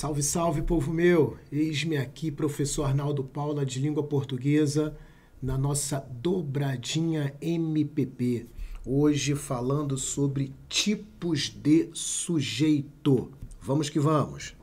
Salve, salve, povo meu! Eis-me aqui, professor Arnaldo Paula, de língua portuguesa, na nossa dobradinha MPP. Hoje falando sobre tipos de sujeito. Vamos que vamos!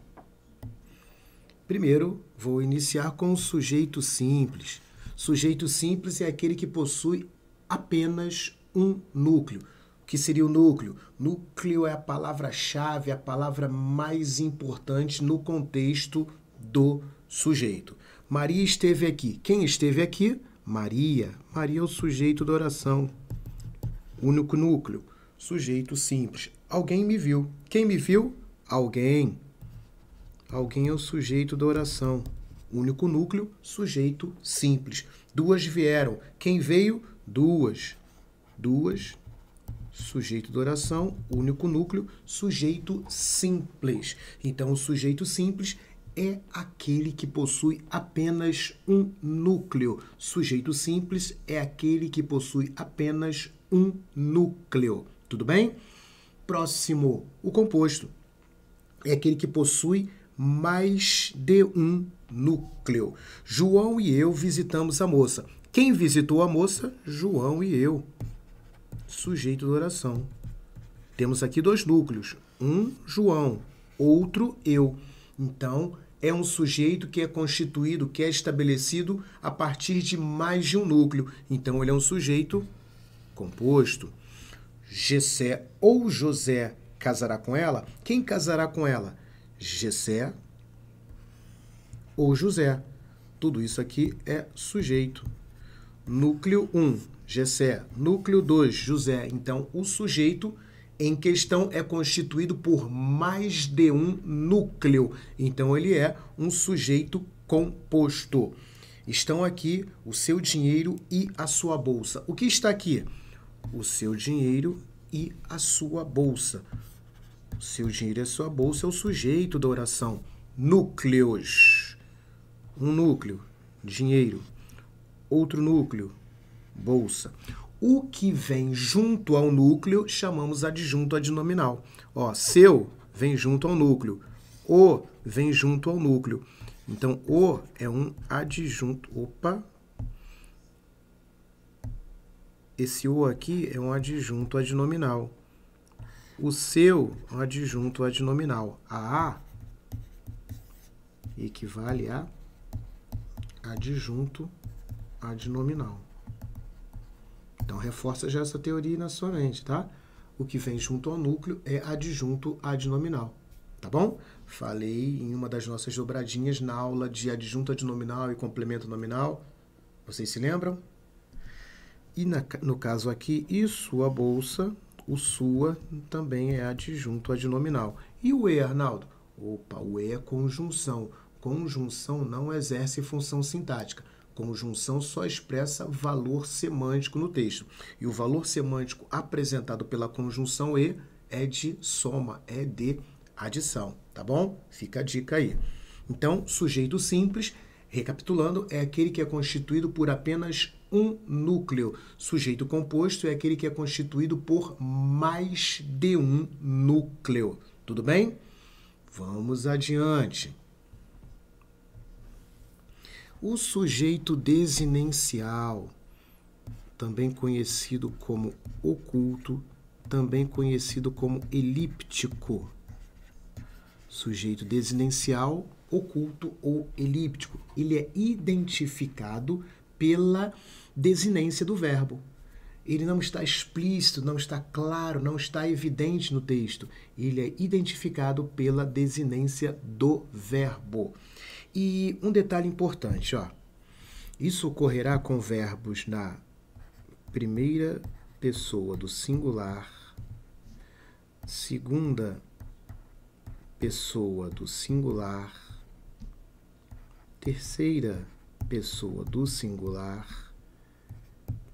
Primeiro, vou iniciar com o sujeito simples. Sujeito simples é aquele que possui apenas um núcleo que seria o núcleo? Núcleo é a palavra-chave, a palavra mais importante no contexto do sujeito. Maria esteve aqui. Quem esteve aqui? Maria. Maria é o sujeito da oração. Único núcleo. Sujeito simples. Alguém me viu. Quem me viu? Alguém. Alguém é o sujeito da oração. Único núcleo, sujeito simples. Duas vieram. Quem veio? Duas. Duas sujeito da oração, único núcleo, sujeito simples. Então, o sujeito simples é aquele que possui apenas um núcleo. Sujeito simples é aquele que possui apenas um núcleo. Tudo bem? Próximo, o composto. É aquele que possui mais de um núcleo. João e eu visitamos a moça. Quem visitou a moça? João e eu sujeito da oração. Temos aqui dois núcleos, um João, outro eu. Então, é um sujeito que é constituído, que é estabelecido a partir de mais de um núcleo. Então, ele é um sujeito composto. Gessé ou José casará com ela? Quem casará com ela? Gessé ou José. Tudo isso aqui é sujeito. Núcleo 1. Gessé. Núcleo 2, José. Então, o sujeito em questão é constituído por mais de um núcleo. Então, ele é um sujeito composto. Estão aqui o seu dinheiro e a sua bolsa. O que está aqui? O seu dinheiro e a sua bolsa. O seu dinheiro e a sua bolsa é o sujeito da oração. Núcleos. Um núcleo, dinheiro. Outro núcleo, bolsa. O que vem junto ao núcleo chamamos adjunto adnominal. Ó, seu vem junto ao núcleo, o vem junto ao núcleo. Então, o é um adjunto. Opa! Esse o aqui é um adjunto adnominal. O seu é um adjunto adnominal. A A equivale a adjunto adnominal. Então reforça já essa teoria na sua mente, tá? O que vem junto ao núcleo é adjunto adnominal, tá bom? Falei em uma das nossas dobradinhas na aula de adjunto adnominal e complemento nominal. Vocês se lembram? E na, no caso aqui, e sua bolsa, o sua também é adjunto adnominal. E o E, Arnaldo? Opa, o E é conjunção. Conjunção não exerce função sintática como junção só expressa valor semântico no texto. E o valor semântico apresentado pela conjunção e é de soma, é de adição, tá bom? Fica a dica aí. Então, sujeito simples, recapitulando, é aquele que é constituído por apenas um núcleo. Sujeito composto é aquele que é constituído por mais de um núcleo. Tudo bem? Vamos adiante. O sujeito desinencial, também conhecido como oculto, também conhecido como elíptico. Sujeito desinencial, oculto ou elíptico. Ele é identificado pela desinência do verbo. Ele não está explícito, não está claro, não está evidente no texto. Ele é identificado pela desinência do verbo. E um detalhe importante, ó. Isso ocorrerá com verbos na primeira pessoa do singular, segunda pessoa do singular, terceira pessoa do singular,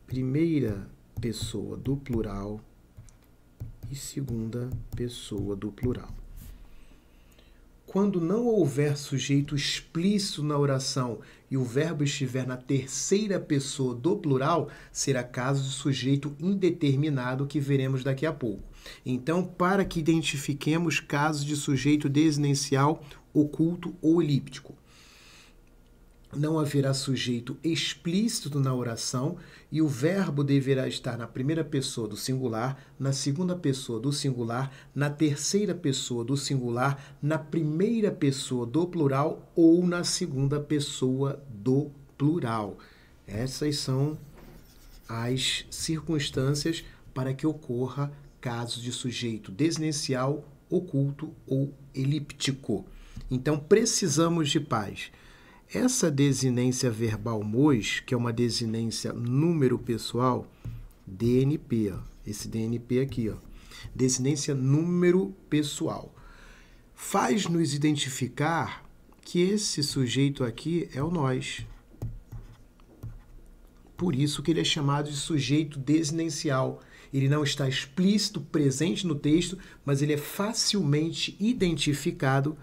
primeira pessoa do plural e segunda pessoa do plural quando não houver sujeito explícito na oração e o verbo estiver na terceira pessoa do plural, será caso de sujeito indeterminado que veremos daqui a pouco. Então, para que identifiquemos casos de sujeito desinencial, oculto ou elíptico não haverá sujeito explícito na oração e o verbo deverá estar na primeira pessoa do singular, na segunda pessoa do singular, na terceira pessoa do singular, na primeira pessoa do plural ou na segunda pessoa do plural. Essas são as circunstâncias para que ocorra caso de sujeito desinencial oculto ou elíptico. Então precisamos de paz essa desinência verbal MOS, que é uma desinência número pessoal, DNP, ó, esse DNP aqui, ó, desinência número pessoal, faz nos identificar que esse sujeito aqui é o nós. Por isso que ele é chamado de sujeito desinencial. Ele não está explícito, presente no texto, mas ele é facilmente identificado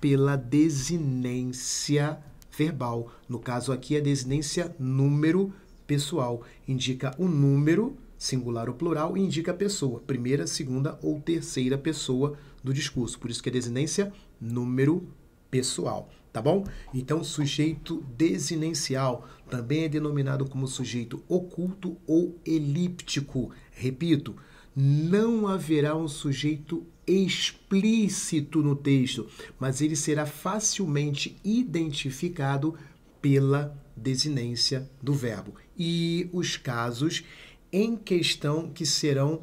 pela desinência verbal. No caso aqui, a desinência número pessoal indica o número, singular ou plural, e indica a pessoa, primeira, segunda ou terceira pessoa do discurso. Por isso que é desinência número pessoal, tá bom? Então, sujeito desinencial também é denominado como sujeito oculto ou elíptico. Repito, não haverá um sujeito explícito no texto, mas ele será facilmente identificado pela desinência do verbo. E os casos em questão que serão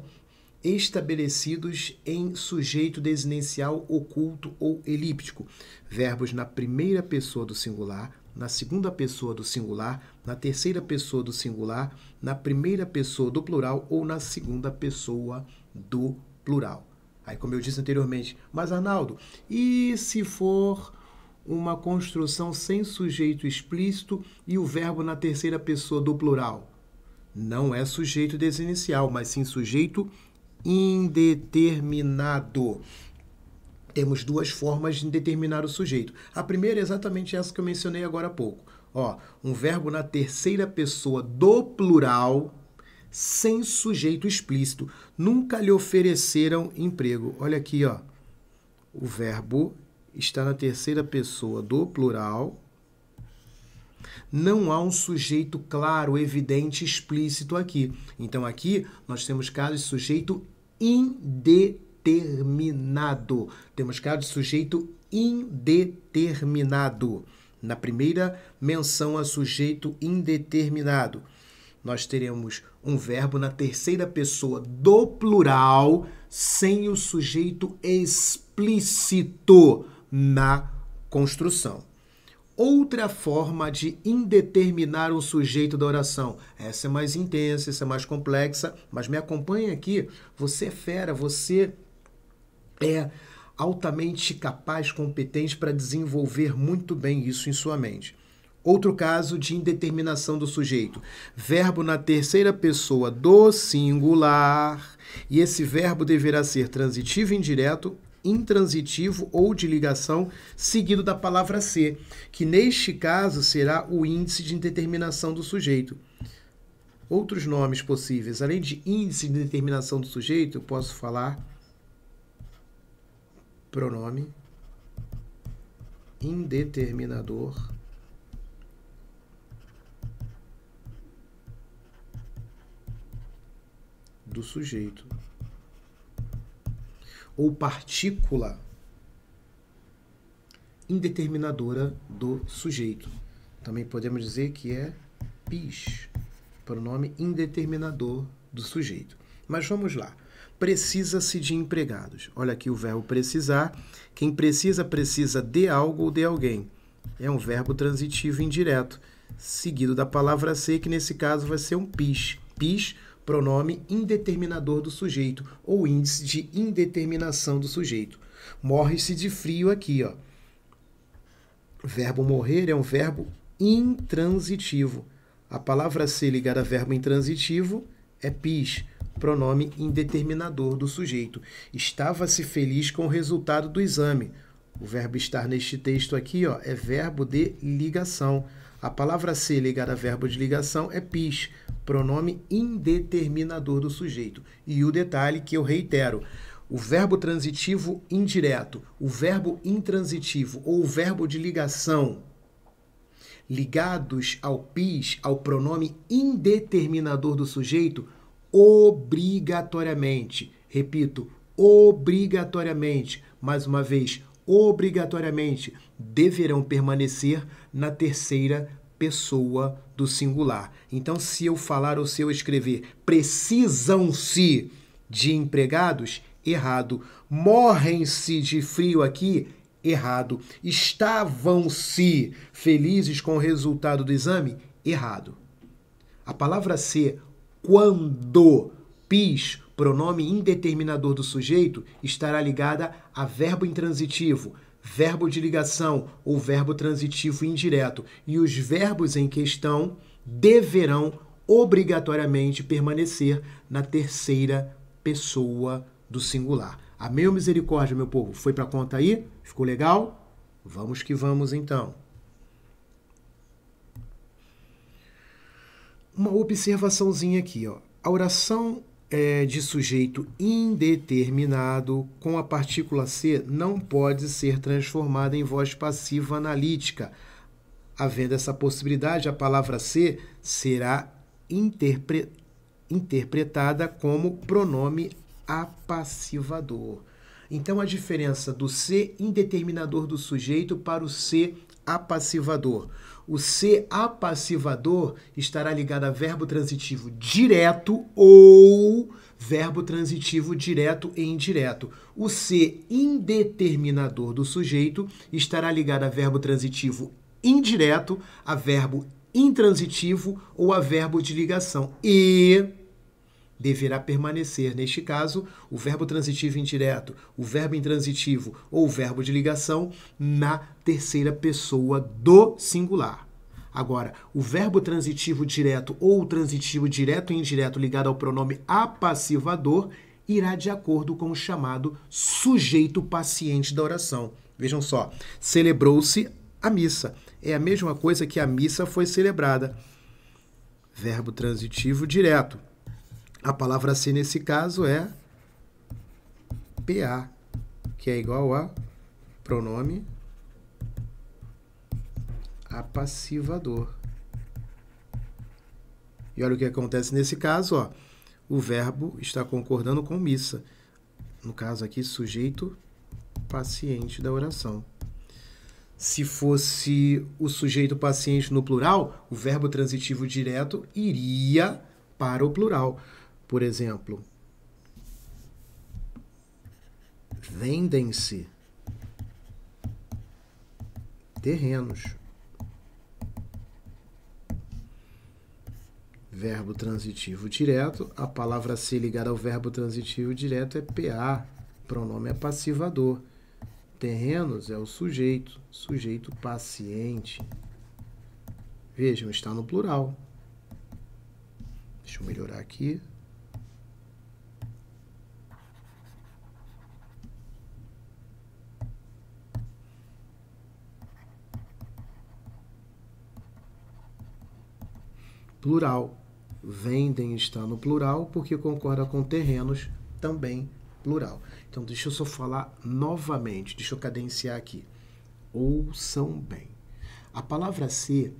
estabelecidos em sujeito desinencial oculto ou elíptico. Verbos na primeira pessoa do singular, na segunda pessoa do singular, na terceira pessoa do singular, na primeira pessoa do plural ou na segunda pessoa do plural. Aí, como eu disse anteriormente, mas Arnaldo, e se for uma construção sem sujeito explícito e o verbo na terceira pessoa do plural? Não é sujeito desinicial, mas sim sujeito indeterminado temos duas formas de determinar o sujeito. A primeira é exatamente essa que eu mencionei agora há pouco. Ó, um verbo na terceira pessoa do plural sem sujeito explícito. Nunca lhe ofereceram emprego. Olha aqui, ó. O verbo está na terceira pessoa do plural. Não há um sujeito claro, evidente, explícito aqui. Então aqui nós temos caso de sujeito indeterminado determinado. Temos caso de sujeito indeterminado. Na primeira menção a sujeito indeterminado, nós teremos um verbo na terceira pessoa do plural sem o sujeito explícito na construção. Outra forma de indeterminar um sujeito da oração. Essa é mais intensa, essa é mais complexa, mas me acompanha aqui. Você é fera, você é altamente capaz, competente para desenvolver muito bem isso em sua mente. Outro caso de indeterminação do sujeito. Verbo na terceira pessoa do singular. E esse verbo deverá ser transitivo indireto, intransitivo ou de ligação, seguido da palavra ser, que neste caso será o índice de indeterminação do sujeito. Outros nomes possíveis, além de índice de determinação do sujeito, eu posso falar pronome indeterminador do sujeito ou partícula indeterminadora do sujeito. Também podemos dizer que é pis, pronome indeterminador do sujeito. Mas vamos lá precisa-se de empregados. Olha aqui o verbo precisar. Quem precisa, precisa de algo ou de alguém. É um verbo transitivo indireto, seguido da palavra ser, que nesse caso vai ser um pis. Pis, pronome indeterminador do sujeito, ou índice de indeterminação do sujeito. Morre-se de frio aqui, ó. verbo morrer é um verbo intransitivo. A palavra ser ligada a verbo intransitivo é pis, pronome indeterminador do sujeito. Estava-se feliz com o resultado do exame. O verbo estar neste texto aqui ó, é verbo de ligação. A palavra ser ligada a verbo de ligação é pis, pronome indeterminador do sujeito. E o detalhe que eu reitero, o verbo transitivo indireto, o verbo intransitivo ou o verbo de ligação ligados ao PIS, ao pronome indeterminador do sujeito, obrigatoriamente. Repito, obrigatoriamente, mais uma vez, obrigatoriamente, deverão permanecer na terceira pessoa do singular. Então, se eu falar ou se eu escrever precisam-se de empregados, errado. Morrem-se de frio aqui, Errado. Estavam-se felizes com o resultado do exame? Errado. A palavra ser quando, pis, pronome indeterminador do sujeito, estará ligada a verbo intransitivo, verbo de ligação ou verbo transitivo indireto. E os verbos em questão deverão obrigatoriamente permanecer na terceira pessoa do singular. A meu misericórdia, meu povo. Foi para conta aí? Ficou legal? Vamos que vamos então. Uma observaçãozinha aqui, ó. A oração é, de sujeito indeterminado com a partícula C não pode ser transformada em voz passiva analítica. Havendo essa possibilidade, a palavra C será interpre... interpretada como pronome apassivador. Então, a diferença do ser indeterminador do sujeito para o ser apassivador. O ser apassivador estará ligado a verbo transitivo direto ou verbo transitivo direto e indireto. O ser indeterminador do sujeito estará ligado a verbo transitivo indireto, a verbo intransitivo ou a verbo de ligação. E deverá permanecer, neste caso, o verbo transitivo indireto, o verbo intransitivo ou o verbo de ligação na terceira pessoa do singular. Agora, o verbo transitivo direto ou transitivo direto e indireto ligado ao pronome apassivador irá de acordo com o chamado sujeito paciente da oração. Vejam só, celebrou-se a missa. É a mesma coisa que a missa foi celebrada. Verbo transitivo direto a palavra assim nesse caso é PA, que é igual a pronome apassivador. E olha o que acontece nesse caso, ó. O verbo está concordando com missa. No caso aqui, sujeito paciente da oração. Se fosse o sujeito paciente no plural, o verbo transitivo direto iria para o plural por exemplo, vendem-se terrenos. Verbo transitivo direto, a palavra se ligada ao verbo transitivo direto é PA, pronome é passivador. Terrenos é o sujeito, sujeito paciente. Vejam, está no plural. Deixa eu melhorar aqui. plural. Vendem está no plural porque concorda com terrenos, também plural. Então, deixa eu só falar novamente, deixa eu cadenciar aqui. Ouçam bem. A palavra ser,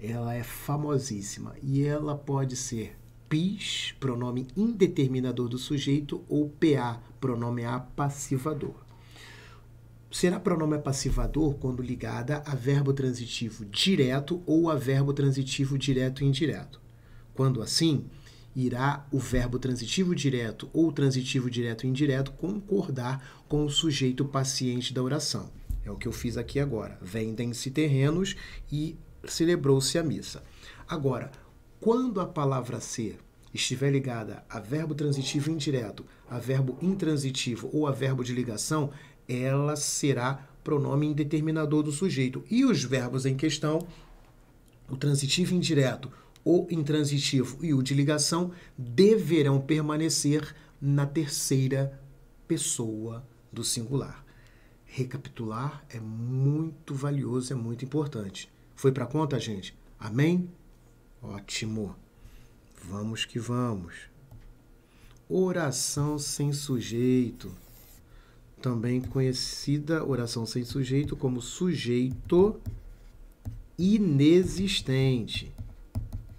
ela é famosíssima e ela pode ser PIS, pronome indeterminador do sujeito, ou PA, pronome apassivador será pronome passivador quando ligada a verbo transitivo direto ou a verbo transitivo direto e indireto. Quando assim, irá o verbo transitivo direto ou transitivo direto e indireto concordar com o sujeito paciente da oração. É o que eu fiz aqui agora. Vendem-se terrenos e celebrou-se a missa. Agora, quando a palavra ser estiver ligada a verbo transitivo indireto, a verbo intransitivo ou a verbo de ligação, ela será pronome indeterminador do sujeito. E os verbos em questão, o transitivo indireto, o intransitivo e o de ligação, deverão permanecer na terceira pessoa do singular. Recapitular é muito valioso, é muito importante. Foi para conta, gente? Amém? Ótimo. Vamos que vamos. Oração sem sujeito também conhecida oração sem sujeito como sujeito inexistente.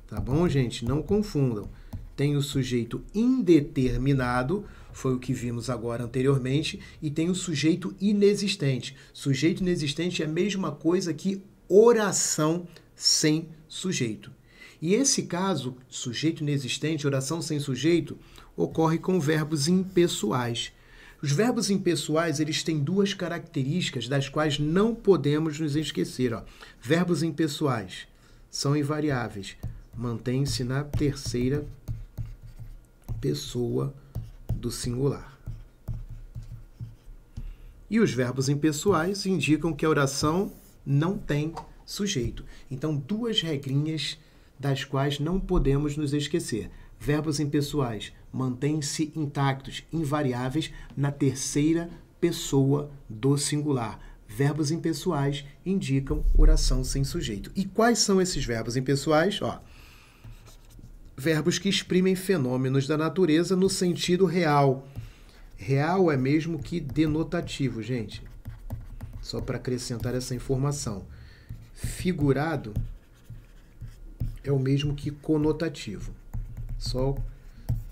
Tá bom, gente? Não confundam. Tem o sujeito indeterminado, foi o que vimos agora anteriormente, e tem o sujeito inexistente. Sujeito inexistente é a mesma coisa que oração sem sujeito. E esse caso, sujeito inexistente, oração sem sujeito, ocorre com verbos impessoais os verbos impessoais, eles têm duas características das quais não podemos nos esquecer. Ó. Verbos impessoais são invariáveis, mantêm-se na terceira pessoa do singular. E os verbos impessoais indicam que a oração não tem sujeito. Então, duas regrinhas das quais não podemos nos esquecer verbos impessoais mantêm-se intactos, invariáveis, na terceira pessoa do singular. Verbos impessoais indicam oração sem sujeito. E quais são esses verbos impessoais? Ó, verbos que exprimem fenômenos da natureza no sentido real. Real é mesmo que denotativo, gente. Só para acrescentar essa informação. Figurado é o mesmo que conotativo. Só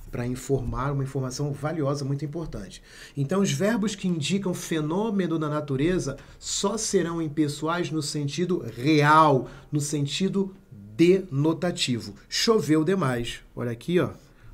para informar uma informação valiosa, muito importante. Então, os verbos que indicam fenômeno da natureza só serão impessoais no sentido real, no sentido denotativo. Choveu demais. Olha aqui, ó.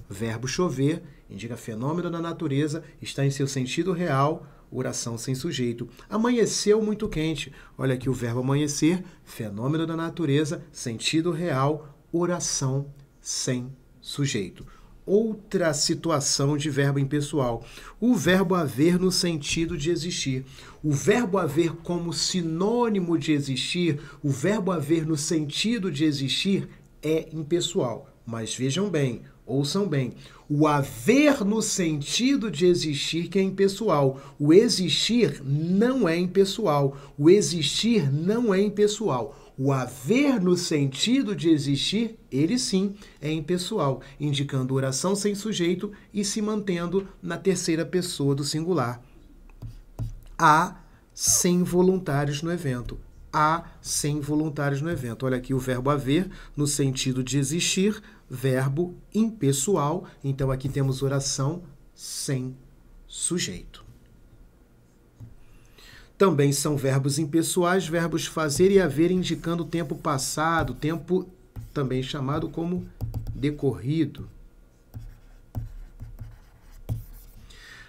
Verbo chover indica fenômeno da natureza, está em seu sentido real, oração sem sujeito. Amanheceu muito quente. Olha aqui o verbo amanhecer, fenômeno da natureza, sentido real, oração sem sujeito sujeito. Outra situação de verbo impessoal. O verbo haver no sentido de existir. O verbo haver como sinônimo de existir, o verbo haver no sentido de existir é impessoal. Mas vejam bem, Ouçam bem, o haver no sentido de existir que é impessoal. O existir não é impessoal. O existir não é impessoal. O haver no sentido de existir, ele sim, é impessoal, indicando oração sem sujeito e se mantendo na terceira pessoa do singular. Há sem voluntários no evento. Há sem voluntários no evento. Olha aqui o verbo haver no sentido de existir, verbo impessoal. Então aqui temos oração sem sujeito. Também são verbos impessoais, verbos fazer e haver indicando tempo passado, tempo também chamado como decorrido.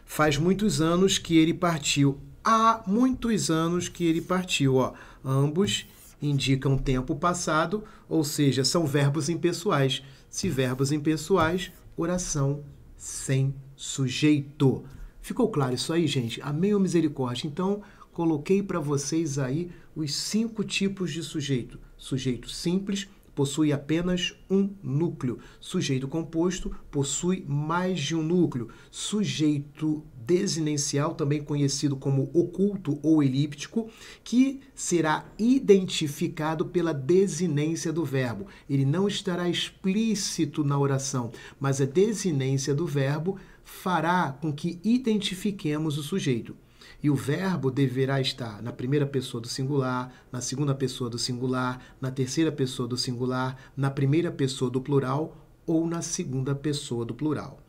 Faz muitos anos que ele partiu. Há muitos anos que ele partiu. Ó. Ambos indicam tempo passado, ou seja, são verbos impessoais. Se verbos impessoais, oração sem sujeito. Ficou claro isso aí, gente? Amém ou misericórdia? Então, coloquei para vocês aí os cinco tipos de sujeito. Sujeito simples possui apenas um núcleo. Sujeito composto possui mais de um núcleo. Sujeito desinencial, também conhecido como oculto ou elíptico, que será identificado pela desinência do verbo. Ele não estará explícito na oração, mas a desinência do verbo fará com que identifiquemos o sujeito. E o verbo deverá estar na primeira pessoa do singular, na segunda pessoa do singular, na terceira pessoa do singular, na primeira pessoa do plural ou na segunda pessoa do plural.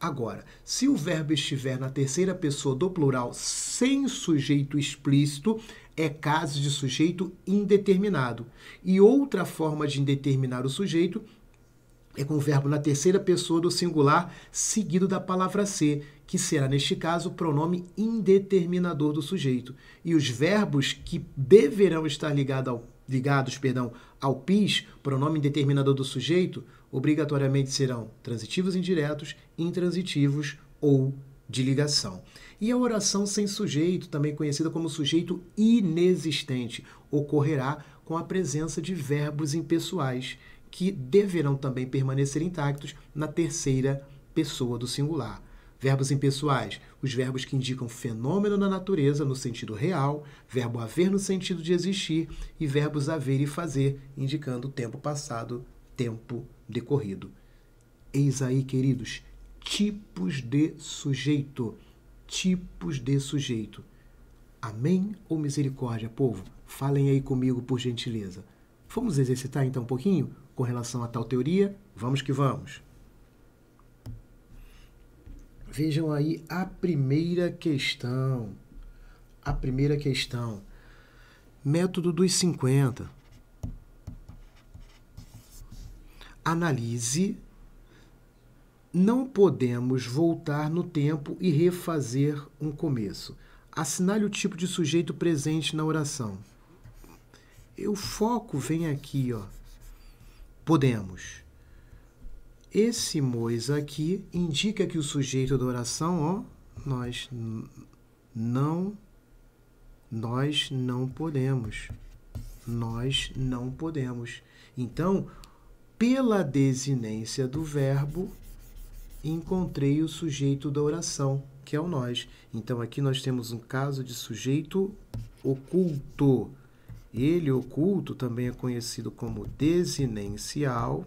Agora, se o verbo estiver na terceira pessoa do plural sem sujeito explícito, é caso de sujeito indeterminado. E outra forma de indeterminar o sujeito é com o verbo na terceira pessoa do singular, seguido da palavra ser, que será, neste caso, o pronome indeterminador do sujeito. E os verbos que deverão estar ligado ao, ligados perdão, ao PIS, pronome indeterminador do sujeito, obrigatoriamente serão transitivos indiretos, intransitivos ou de ligação. E a oração sem sujeito, também conhecida como sujeito inexistente, ocorrerá com a presença de verbos impessoais que deverão também permanecer intactos na terceira pessoa do singular. Verbos impessoais, os verbos que indicam fenômeno na natureza no sentido real, verbo haver no sentido de existir e verbos haver e fazer, indicando tempo passado, tempo decorrido. Eis aí, queridos, tipos de sujeito. Tipos de sujeito. Amém ou misericórdia, povo? Falem aí comigo, por gentileza. Vamos exercitar então um pouquinho com relação a tal teoria? Vamos que vamos. Vejam aí a primeira questão. A primeira questão. Método dos 50. Analise. Não podemos voltar no tempo e refazer um começo. Assinale o tipo de sujeito presente na oração o foco vem aqui, ó. Podemos. Esse mois aqui indica que o sujeito da oração, ó, nós não nós não podemos. Nós não podemos. Então, pela desinência do verbo, encontrei o sujeito da oração, que é o nós. Então, aqui nós temos um caso de sujeito oculto. Ele oculto também é conhecido como desinencial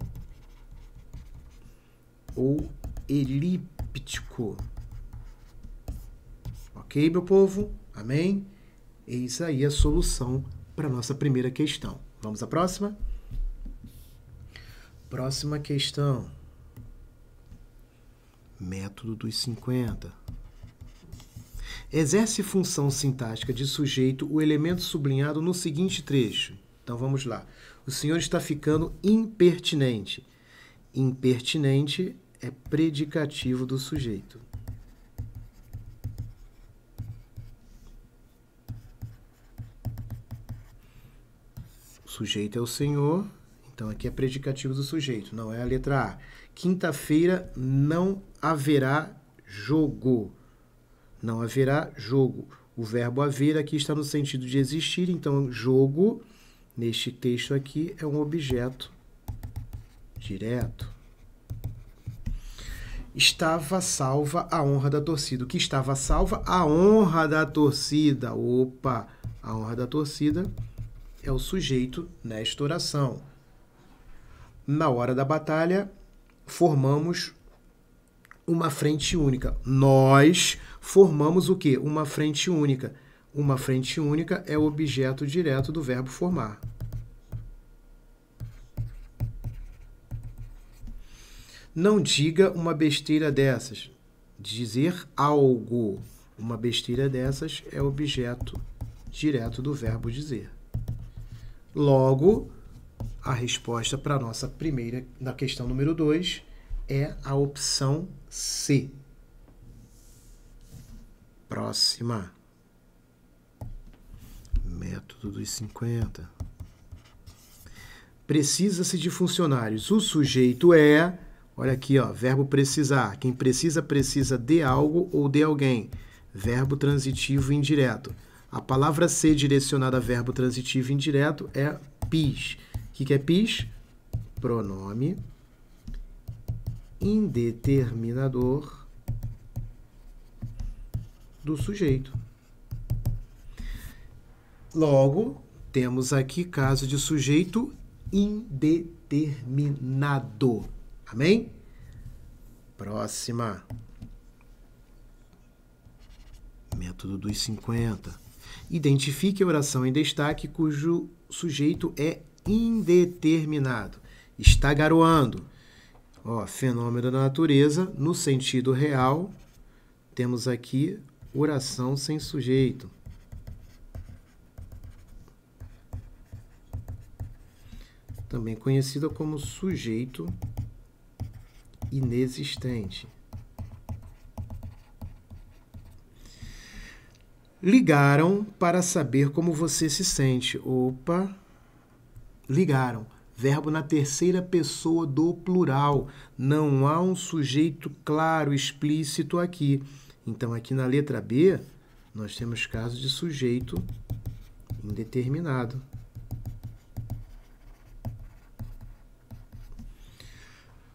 ou elíptico. Ok, meu povo? Amém? Eis aí a solução para a nossa primeira questão. Vamos à próxima? Próxima questão. Método dos 50. Exerce função sintática de sujeito o elemento sublinhado no seguinte trecho. Então vamos lá. O senhor está ficando impertinente. Impertinente é predicativo do sujeito. O sujeito é o senhor, então aqui é predicativo do sujeito, não é a letra A. Quinta-feira não haverá jogo. Não haverá jogo. O verbo haver aqui está no sentido de existir, então jogo, neste texto aqui, é um objeto direto. Estava salva a honra da torcida. O que estava salva? A honra da torcida. Opa! A honra da torcida é o sujeito nesta oração. Na hora da batalha, formamos uma frente única. Nós formamos o que Uma frente única. Uma frente única é o objeto direto do verbo formar. Não diga uma besteira dessas. Dizer algo. Uma besteira dessas é objeto direto do verbo dizer. Logo, a resposta para a nossa primeira, na questão número 2, é a opção C. Próxima. Método dos 50. Precisa-se de funcionários. O sujeito é. Olha aqui, ó, verbo precisar. Quem precisa, precisa de algo ou de alguém. Verbo transitivo indireto. A palavra ser direcionada a verbo transitivo indireto é PIS. O que, que é PIS? Pronome indeterminador do sujeito. Logo, temos aqui caso de sujeito indeterminado. Amém? Próxima. Método dos 50. Identifique a oração em destaque cujo sujeito é indeterminado. Está garoando Ó, fenômeno da natureza, no sentido real, temos aqui oração sem sujeito. Também conhecida como sujeito inexistente. Ligaram para saber como você se sente. Opa! Ligaram verbo na terceira pessoa do plural. Não há um sujeito claro, explícito aqui. Então, aqui na letra B, nós temos caso de sujeito indeterminado.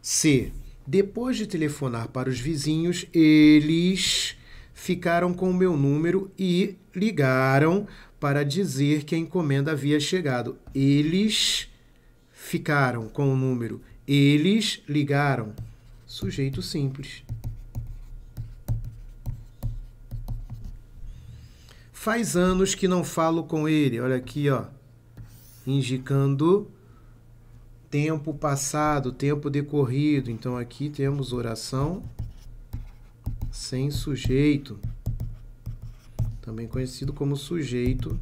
C. Depois de telefonar para os vizinhos, eles ficaram com o meu número e ligaram para dizer que a encomenda havia chegado. Eles ficaram com o número eles ligaram, sujeito simples. Faz anos que não falo com ele. Olha aqui, ó. Indicando tempo passado, tempo decorrido. Então aqui temos oração sem sujeito. Também conhecido como sujeito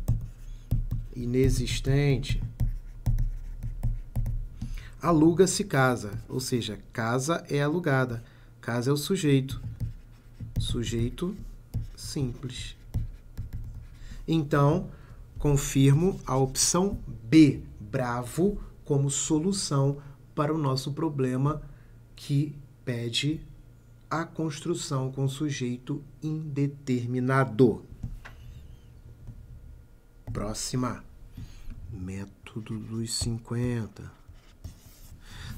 inexistente aluga-se casa, ou seja, casa é alugada, casa é o sujeito. Sujeito simples. Então, confirmo a opção B, bravo, como solução para o nosso problema que pede a construção com sujeito indeterminado. Próxima. Método dos 50.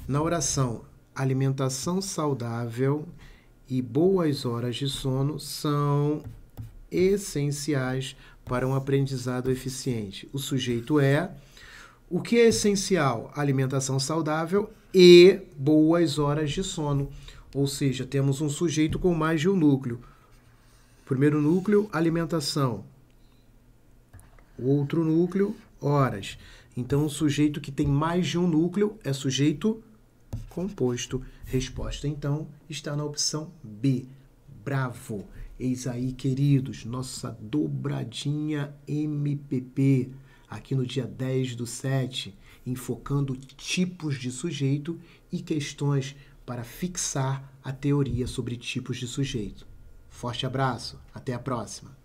Na oração, alimentação saudável e boas horas de sono são essenciais para um aprendizado eficiente. O sujeito é. O que é essencial? Alimentação saudável e boas horas de sono. Ou seja, temos um sujeito com mais de um núcleo. Primeiro núcleo, alimentação. O outro núcleo, horas. Então, o sujeito que tem mais de um núcleo é sujeito composto. Resposta, então, está na opção B. Bravo! Eis aí, queridos, nossa dobradinha MPP, aqui no dia 10 do 7, enfocando tipos de sujeito e questões para fixar a teoria sobre tipos de sujeito. Forte abraço, até a próxima!